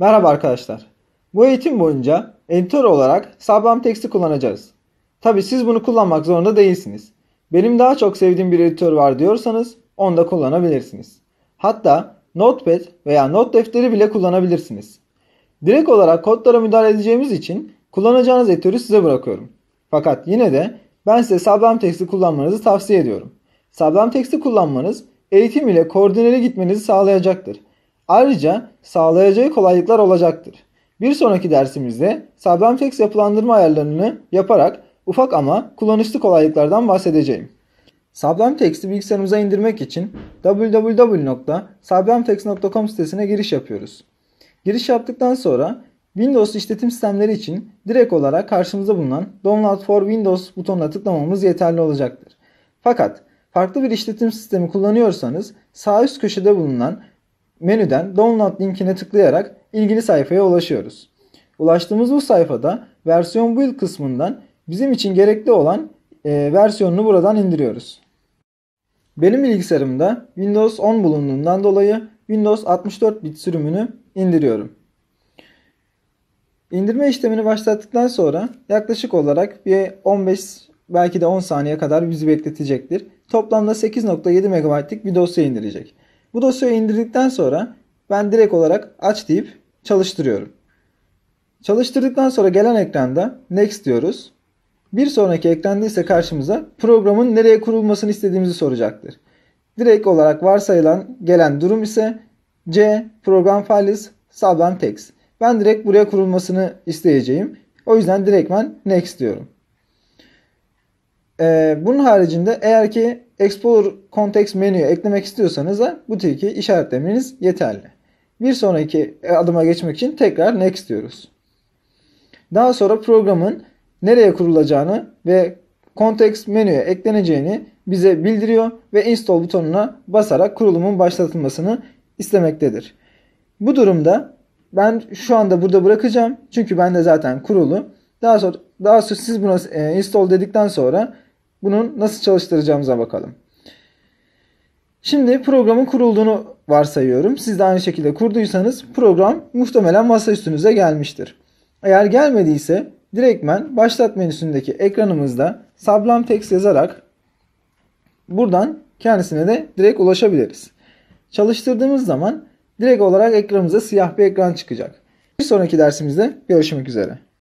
Merhaba arkadaşlar. Bu eğitim boyunca editör olarak Sublime Text'i kullanacağız. Tabi siz bunu kullanmak zorunda değilsiniz. Benim daha çok sevdiğim bir editör var diyorsanız onu da kullanabilirsiniz. Hatta Notepad veya not defteri bile kullanabilirsiniz. Direkt olarak kodlara müdahale edeceğimiz için kullanacağınız editörü size bırakıyorum. Fakat yine de ben size Sublime Text'i kullanmanızı tavsiye ediyorum. Sublime Text'i kullanmanız eğitim ile koordineli gitmenizi sağlayacaktır. Ayrıca sağlayacağı kolaylıklar olacaktır. Bir sonraki dersimizde Sublamtex yapılandırma ayarlarını yaparak ufak ama kullanışlı kolaylıklardan bahsedeceğim. Sublamtex'i bilgisayarımıza indirmek için www.sublamtex.com sitesine giriş yapıyoruz. Giriş yaptıktan sonra Windows işletim sistemleri için direkt olarak karşımıza bulunan Download for Windows butonuna tıklamamız yeterli olacaktır. Fakat farklı bir işletim sistemi kullanıyorsanız sağ üst köşede bulunan menüden download linkine tıklayarak ilgili sayfaya ulaşıyoruz. Ulaştığımız bu sayfada versiyon build kısmından bizim için gerekli olan e, versiyonunu buradan indiriyoruz. Benim bilgisayarımda Windows 10 bulunduğundan dolayı Windows 64 bit sürümünü indiriyorum. İndirme işlemini başlattıktan sonra yaklaşık olarak bir 15 belki de 10 saniye kadar bizi bekletecektir. Toplamda 8.7 MB'lik bir dosya indirecek. Bu dosyayı indirdikten sonra ben direkt olarak aç deyip çalıştırıyorum. Çalıştırdıktan sonra gelen ekranda next diyoruz. Bir sonraki ekranda ise karşımıza programın nereye kurulmasını istediğimizi soracaktır. Direkt olarak varsayılan gelen durum ise C program files sublime text. Ben direkt buraya kurulmasını isteyeceğim. O yüzden direkt ben next diyorum. Ee, bunun haricinde eğer ki Explorer Context menüye eklemek istiyorsanız da bu tilki işaretlemeniz yeterli. Bir sonraki e, adıma geçmek için tekrar next diyoruz. Daha sonra programın nereye kurulacağını ve context menüye ekleneceğini bize bildiriyor ve install butonuna basarak kurulumun başlatılmasını istemektedir. Bu durumda ben şu anda burada bırakacağım. Çünkü ben de zaten kurulu. Daha sonra daha sonra siz buna e, install dedikten sonra bunun nasıl çalıştıracağımıza bakalım. Şimdi programın kurulduğunu varsayıyorum. Siz de aynı şekilde kurduysanız program muhtemelen masa üstünüze gelmiştir. Eğer gelmediyse direktmen başlat menüsündeki ekranımızda Sablam Text yazarak buradan kendisine de direkt ulaşabiliriz. Çalıştırdığımız zaman direkt olarak ekranımıza siyah bir ekran çıkacak. Bir sonraki dersimizde görüşmek üzere.